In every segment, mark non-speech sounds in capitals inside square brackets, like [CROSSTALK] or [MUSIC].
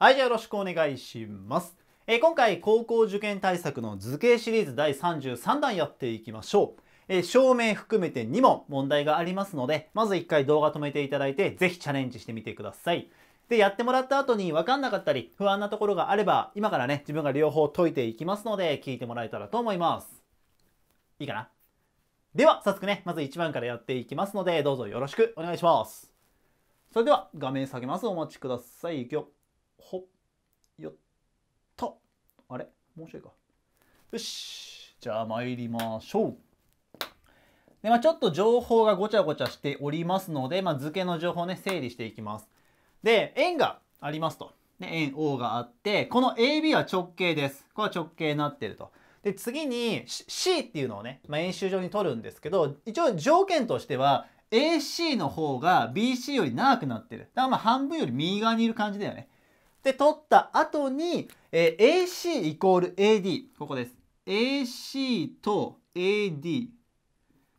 はい、じゃあよろしくお願いします。えー、今回、高校受験対策の図形シリーズ第33弾やっていきましょう。えー、証明含めて2問問題がありますので、まず1回動画止めていただいて、ぜひチャレンジしてみてください。で、やってもらった後に分かんなかったり、不安なところがあれば、今からね、自分が両方解いていきますので、聞いてもらえたらと思います。いいかなでは、早速ね、まず1番からやっていきますので、どうぞよろしくお願いします。それでは、画面下げます。お待ちください。いくよ。ほっよっとあれもうちょいかよしじゃあ参りましょうで、まあ、ちょっと情報がごちゃごちゃしておりますので、まあ、図形の情報ね整理していきますで円がありますと、ね、円 O があってこの AB は直径ですこれは直径になってるとで次に C っていうのをね、まあ、演習上に取るんですけど一応条件としては AC の方が BC より長くなってるだからまあ半分より右側にいる感じだよねで取った後に、えー、AC イコール AD ここです AC と AD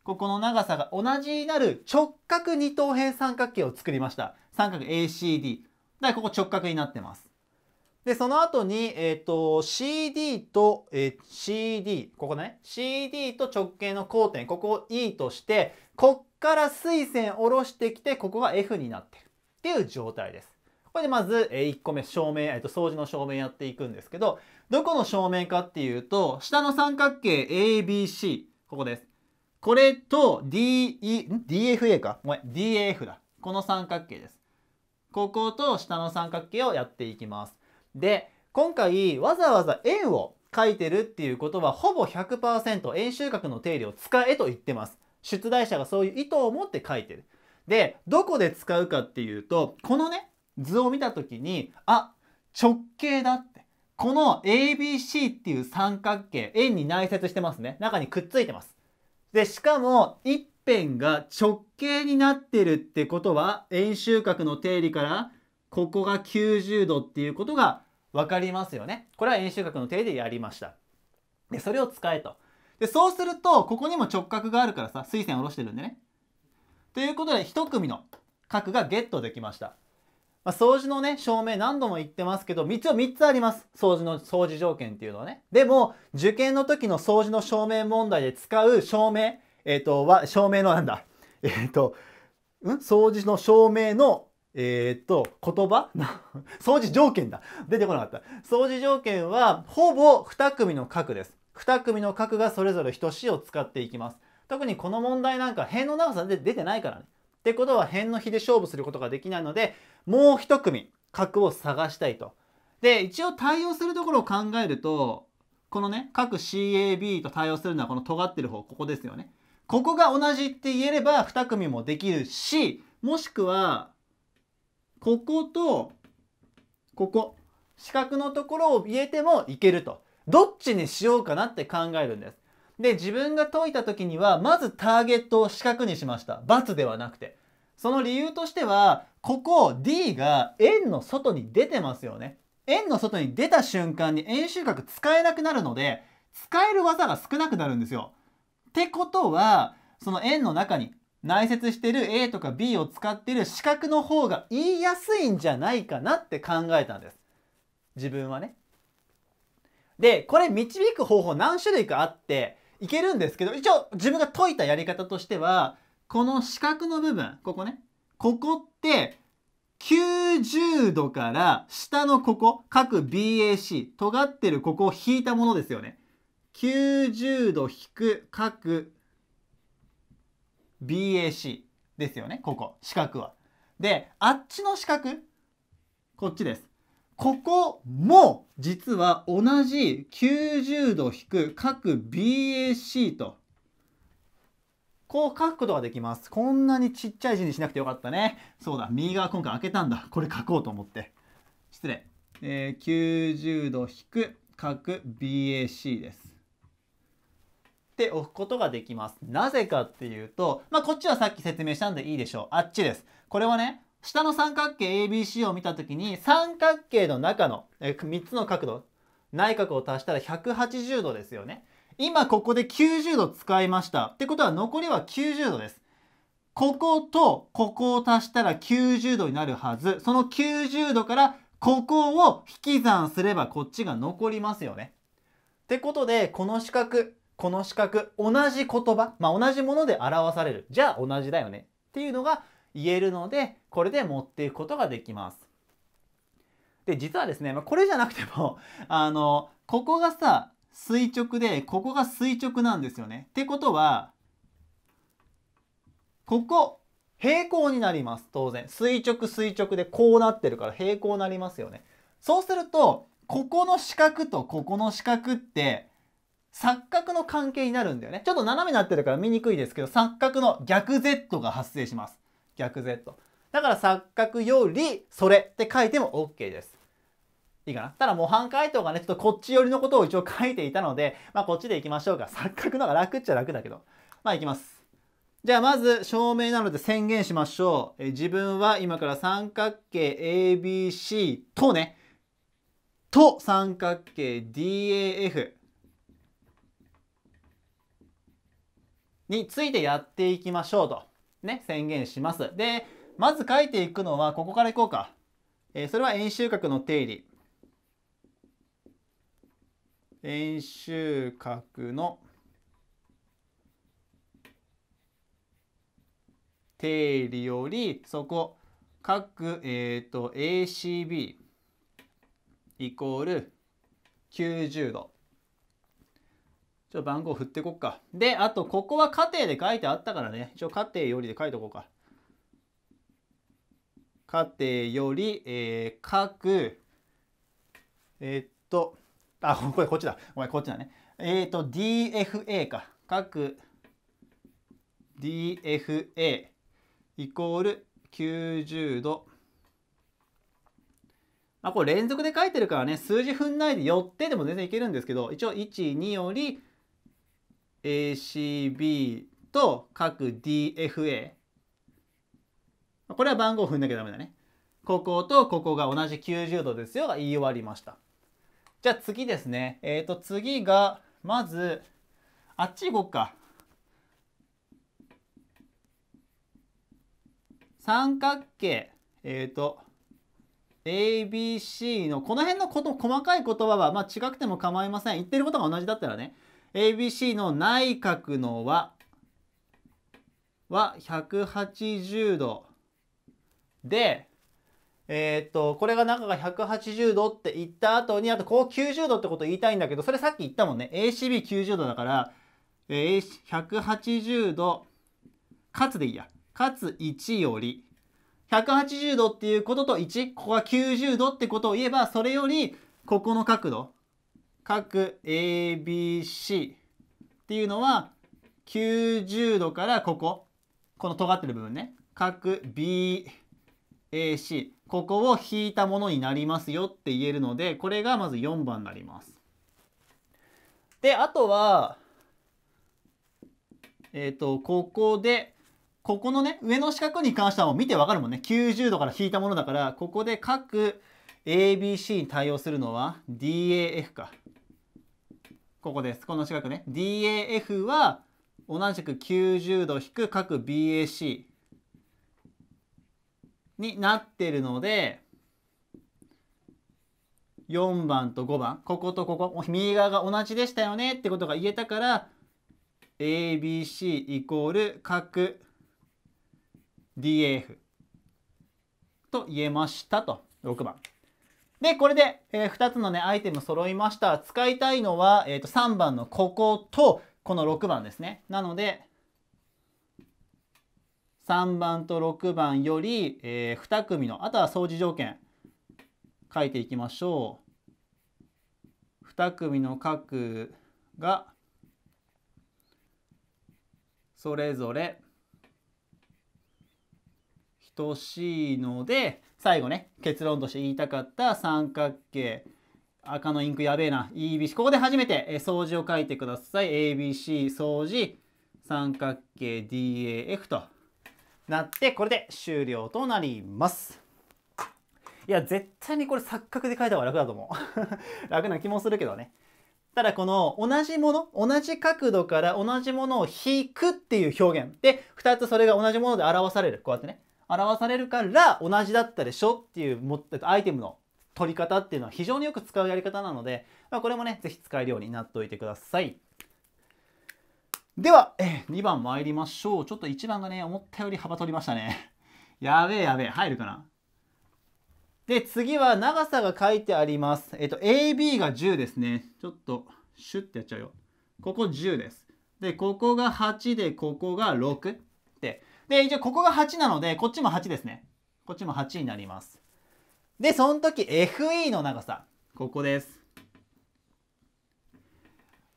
ここの長さが同じになる直角二等辺三角形を作りました三角 ACD だからここ直角になってますでその後に、えーと、CD と、えー、CD ここね CD と直径の交点ここを E としてこっから垂線下ろしてきてここが F になってるっていう状態ですこでまず、え1個目、照明、えっと、掃除の照明やっていくんですけど、どこの照明かっていうと、下の三角形 ABC、ここです。これと DE、DFA か。ごめん、DAF だ。この三角形です。ここと下の三角形をやっていきます。で、今回わざわざ円を描いてるっていうことはほぼ100%円周角の定理を使えと言ってます。出題者がそういう意図を持って書いてる。で、どこで使うかっていうと、このね、図を見た時にあ直径だってこの ABC っていう三角形円に内接してますね中にくっついてますでしかも一辺が直径になってるってことは円周角の定理からここが90度っていうことが分かりますよねこれは円周角の定理でやりましたでそれを使えとでそうするとここにも直角があるからさ水線下ろしてるんでねということで1組の角がゲットできましたまあ、掃除のね、証明何度も言ってますけど、一応3つあります。掃除の、掃除条件っていうのはね。でも、受験の時の掃除の証明問題で使う証明、えっ、ー、と、は、証明のなんだ、えっ、ー、と、ん掃除の証明の、えっ、ー、と、言葉 [LAUGHS] 掃除条件だ。出てこなかった。掃除条件は、ほぼ2組の角です。2組の角がそれぞれ等しいを使っていきます。特にこの問題なんか辺の長さで出てないからね。ってことは辺の比で勝負することができないのでもう一組角を探したいと。で一応対応するところを考えるとこのね各 CAB と対応するのはこの尖ってる方ここですよね。ここが同じって言えれば2組もできるしもしくはこことここ四角のところを言えてもいけるとどっちにしようかなって考えるんです。で自分が解いた時にはまずターゲットを四角にしました。×ではなくて。その理由としてはここ D が円の外に出てますよね円の外に出た瞬間に円周角使えなくなるので使える技が少なくなるんですよ。ってことはその円の中に内接してる A とか B を使ってる四角の方が言いやすいんじゃないかなって考えたんです。自分はね。で、これ導く方法何種類かあっていけるんですけど、一応自分が解いたやり方としては、この四角の部分、ここね。ここって、90度から下のここ、各 BAC、尖ってるここを引いたものですよね。90度引く各 BAC ですよね、ここ、四角は。で、あっちの四角、こっちです。ここも実は同じ90度引く各 BAC とこう書くことができます。こんなにちっちゃい字にしなくてよかったね。そうだ、右側今回開けたんだ。これ書こうと思って。失礼。えー、90度引く角 BAC です。っておくことができます。なぜかっていうと、まあ、こっちはさっき説明したんでいいでしょう。あっちです。これはね、下の三角形 ABC を見た時に、三角形の中のえ3つの角度、内角を足したら180度ですよね。今ここで90度使いました。ってことは残りは90度です。こことここを足したら90度になるはず。その90度からここを引き算すればこっちが残りますよね。ってことで、この四角、この四角、同じ言葉、まあ、同じもので表される。じゃあ同じだよね。っていうのが言えるので、これで持っていくことができます。で、実はですね、まあ、これじゃなくても、あの、ここがさ、垂直でここが垂直なんですよね。ってことはここ平行になります当然垂直垂直でこうなってるから平行になりますよね。そうするとここの四角とここの四角って錯覚の関係になるんだよね。ちょっと斜めになってるから見にくいですけど錯覚の逆 Z が発生します。逆 Z。だから錯覚よりそれって書いても OK です。いいかな。ただ模範解答がね、ちょっとこっち寄りのことを一応書いていたので、まあこっちでいきましょうか。錯覚の方が楽っちゃ楽だけど。まあいきます。じゃあまず証明なので宣言しましょう。え自分は今から三角形 ABC とね、と三角形 DAF についてやっていきましょうと、ね、宣言します。で、まず書いていくのはここからいこうか。えー、それは円周角の定理。円周角の定理よりそこ各、えーと、ACB イコール90度。ちょっと番号振ってこっか。で、あと、ここは家庭で書いてあったからね。一応家庭よりで書いとこうか。家庭より、えー、各、えー、っと、あ、これこっちだ。ごめん、こっちだね。えっ、ー、と、DFA か。各 DFA イコール90度。まあ、これ連続で書いてるからね、数字踏んないで寄ってでも全然いけるんですけど、一応1、2より ACB と各 DFA。これは番号踏んなきゃダメだね。こことここが同じ90度ですよが言い終わりました。じゃあ次ですね。えっ、ー、と、次が、まず、あっち行こうか。三角形、えっ、ー、と、ABC のこの辺のこと細かい言葉は、まあ、違くても構いません言ってることが同じだったらね ABC の内角の和は180度でえー、っと、これが中が180度って言った後に、あとこう90度ってこと言いたいんだけど、それさっき言ったもんね。ACB90 度だから、えー、180度、かつでいいや。かつ1より、180度っていうことと1、ここが90度ってことを言えば、それより、ここの角度、角 ABC っていうのは、90度からここ、この尖ってる部分ね。角 BAC。ここを引いたものになりますよって言えるのでこれがまず4番になります。であとはえっ、ー、とここでここのね上の四角に関してはもう見てわかるもんね90度から引いたものだからここで各 ABC に対応するのは DAF かここですこの四角ね DAF は同じく90度引く各 BAC になってるので、4番と5番、こことここ、右側が同じでしたよねってことが言えたから、ABC イコール角 DAF と言えましたと、6番。で、これで、えー、2つのね、アイテム揃いました。使いたいのは、えー、と3番のここと、この6番ですね。なので、3番と6番より、えー、2組のあとは相似条件書いていきましょう2組の角がそれぞれ等しいので最後ね結論として言いたかった三角形赤のインクやべえな EBC ここで初めて相似を書いてください ABC 掃除三角形 DAF となってこれで終了となりますいや絶対にこれ錯覚で書いた方が楽だと思う [LAUGHS] 楽な気もするけどねただこの同じもの同じ角度から同じものを引くっていう表現で2つそれが同じもので表されるこうやってね表されるから同じだったでしょっていう持ってたアイテムの取り方っていうのは非常によく使うやり方なので、まあ、これもね是非使えるようになっておいてください。では、え2番参りましょう。ちょっと1番がね、思ったより幅取りましたね。[LAUGHS] やべえやべえ、入るかな。で、次は長さが書いてあります。えっと、AB が10ですね。ちょっと、シュッてやっちゃうよ。ここ10です。で、ここが8で、ここが6って。で、一応ここが8なので、こっちも8ですね。こっちも8になります。で、その時 FE の長さ。ここです。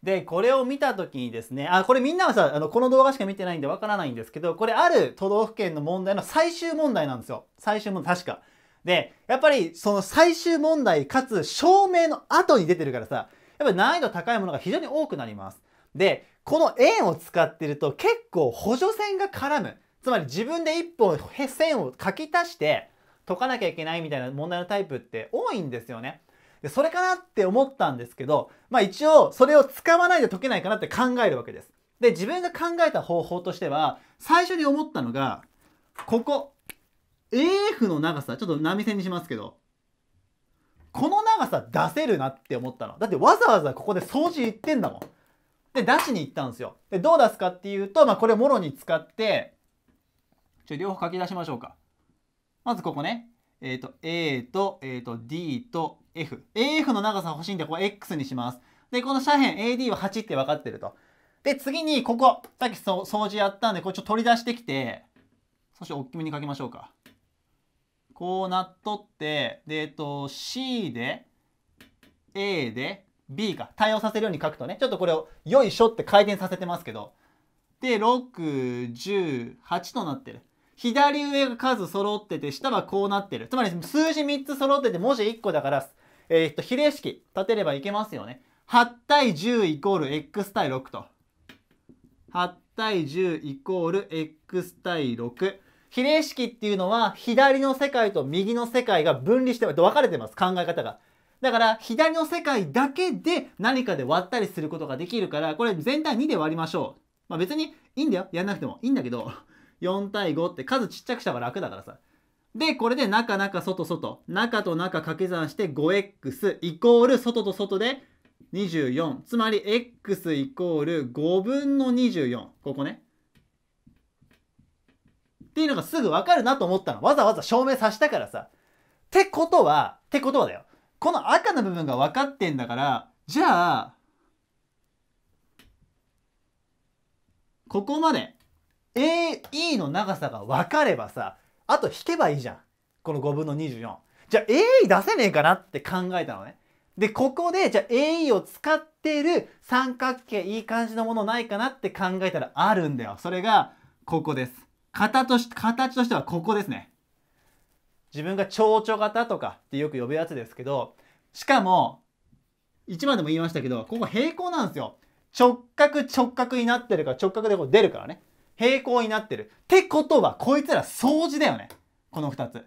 で、これを見た時にですね、あ、これみんなはさ、あの、この動画しか見てないんでわからないんですけど、これある都道府県の問題の最終問題なんですよ。最終問題、確か。で、やっぱりその最終問題かつ証明の後に出てるからさ、やっぱり難易度高いものが非常に多くなります。で、この円を使ってると結構補助線が絡む。つまり自分で一本線を書き足して解かなきゃいけないみたいな問題のタイプって多いんですよね。で、それかなって思ったんですけど、まあ一応それを使わないで解けないかなって考えるわけです。で、自分が考えた方法としては、最初に思ったのが、ここ。AF の長さ、ちょっと波線にしますけど、この長さ出せるなって思ったの。だってわざわざここで掃除行ってんだもん。で、出しに行ったんですよ。で、どう出すかっていうと、まあ、これもろに使って、ちょ、両方書き出しましょうか。まずここね。えっ、ー、と、A と、えっ、ー、と、D と F。AF の長さ欲しいんで、ここ X にします。で、この斜辺 AD は8って分かってると。で、次に、ここ。さっきそ掃除やったんで、これちょっと取り出してきて、少し大きめに書きましょうか。こうなっとって、で、えっ、ー、と、C で、A で、B か。対応させるように書くとね、ちょっとこれを、よいしょって回転させてますけど。で、6、10、8となってる。左上が数揃ってて、下はこうなってる。つまり数字3つ揃ってて、文字1個だから、えー、っと、比例式立てればいけますよね。8対10イコール x 対6と。8対10イコール x 対6。比例式っていうのは、左の世界と右の世界が分離して、分かれてます、考え方が。だから、左の世界だけで何かで割ったりすることができるから、これ全体2で割りましょう。まあ別にいいんだよ。やんなくてもいいんだけど、4対5って数ちっちゃくした方が楽だからさ。で、これで中中外外、中と中掛け算して 5x イコール外と外で24。つまり x イコール5分の24。ここね。っていうのがすぐわかるなと思ったの。わざわざ証明させたからさ。ってことは、ってことはだよ。この赤の部分が分かってんだから、じゃあ、ここまで AE の長さが分かればさあと引けばいいじゃんこの5分の24じゃあ AE 出せねえかなって考えたのねでここでじゃあ AE を使ってる三角形いい感じのものないかなって考えたらあるんだよそれがここです型とし形としてはここですね自分が蝶々型とかってよく呼ぶやつですけどしかも1番でも言いましたけどここ平行なんですよ直角直角になってるから直角でこう出るからね平行になってる。ってことは、こいつら掃除だよね。この2つ。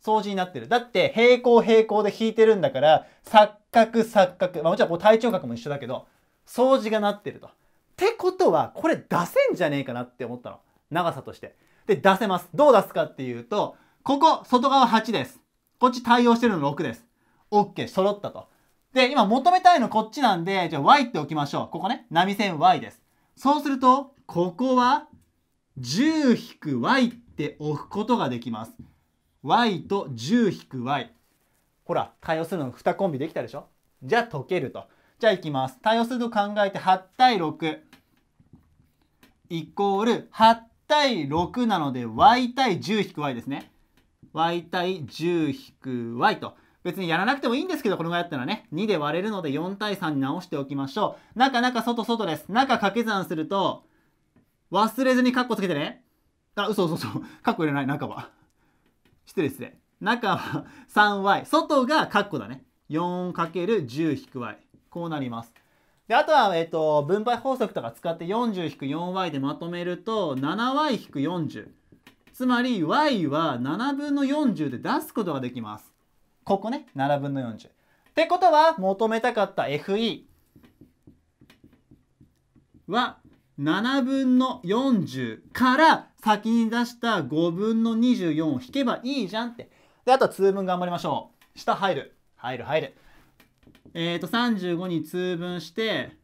掃除になってる。だって、平行平行で引いてるんだから、錯覚錯覚。まあ、もちろんう体調角も一緒だけど、掃除がなってると。ってことは、これ出せんじゃねえかなって思ったの。長さとして。で、出せます。どう出すかっていうと、ここ、外側8です。こっち対応してるの6です。OK、揃ったと。で、今求めたいのこっちなんで、じゃあ Y っておきましょう。ここね、波線 Y です。そうすると、ここは 10-y って置くことができます。y と 10-y。ほら、対応するの2コンビできたでしょじゃあ解けると。じゃあいきます。対応すると考えて8対6イコール8対6なので y 対 10-y ですね。y 対 10-y と。別にやらなくてもいいんですけど、このぐらいやったらね、2で割れるので4対3に直しておきましょう。中中外外です。中掛け算すると、忘れずにカッコつけてね。あ、嘘嘘嘘。カッコ入れない、中は。失礼失礼。中は 3y。外がカッコだね。4×10-y。こうなります。で、あとは、えっ、と、分配法則とか使って 40-4y でまとめると、7y-40。つまり y は7分の40で出すことができます。ここね、7分の40。ってことは、求めたかった fe は7分の40から先に出した5分の24を引けばいいじゃんって。で、あとは通分頑張りましょう。下入る。入る、入る。えっ、ー、と、35に通分して、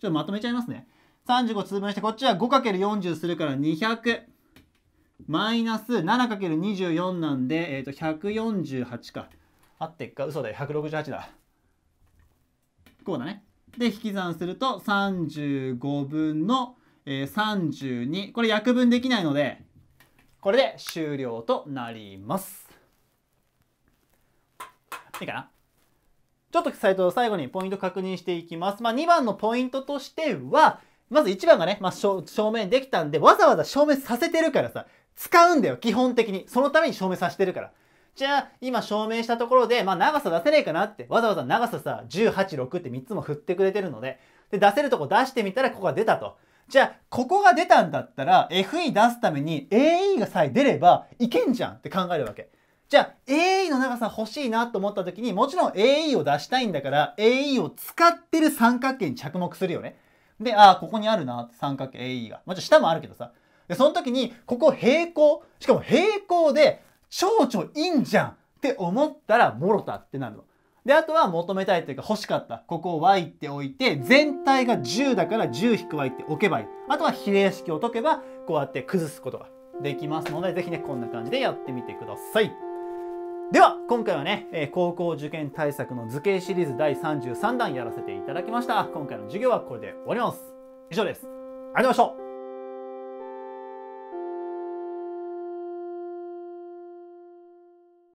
ちょっとまとめちゃいますね。35通分して、こっちは 5×40 するから200。マイナス 7×24 なんで、えっ、ー、と、148か。合ってっか、嘘だよ。168だ。こうだね。で引き算すると35分の、えー、32これ約分できないのでこれで終了となります。いいかなちょっとサイト最後にポイント確認していきます。まあ、2番のポイントとしては、まず1番がね、まあ、証明できたんで、わざわざ証明させてるからさ、使うんだよ、基本的に。そのために証明させてるから。じゃあ、今証明したところで、まあ長さ出せねえかなって、わざわざ長ささ、18、6って3つも振ってくれてるので、で、出せるとこ出してみたらここが出たと。じゃあ、ここが出たんだったら、FE 出すために AE がさえ出ればいけんじゃんって考えるわけ。じゃあ AE の長さ欲しいなと思った時にもちろん AE を出したいんだから AE を使ってる三角形に着目するよね。で、ああ、ここにあるな三角形 AE が。あ、ちろ下もあるけどさ。で、その時にここ平行、しかも平行で少々いいんじゃんって思ったらもろたってなるの。で、あとは求めたいというか欲しかった。ここを y っておいて、全体が10だから10引く y って置けばいい。あとは比例式を解けば、こうやって崩すことができますので、ぜひね、こんな感じでやってみてください。では、今回はね、え高校受験対策の図形シリーズ第33弾やらせていただきました。今回の授業はこれで終わります。以上です。ありがとうございました。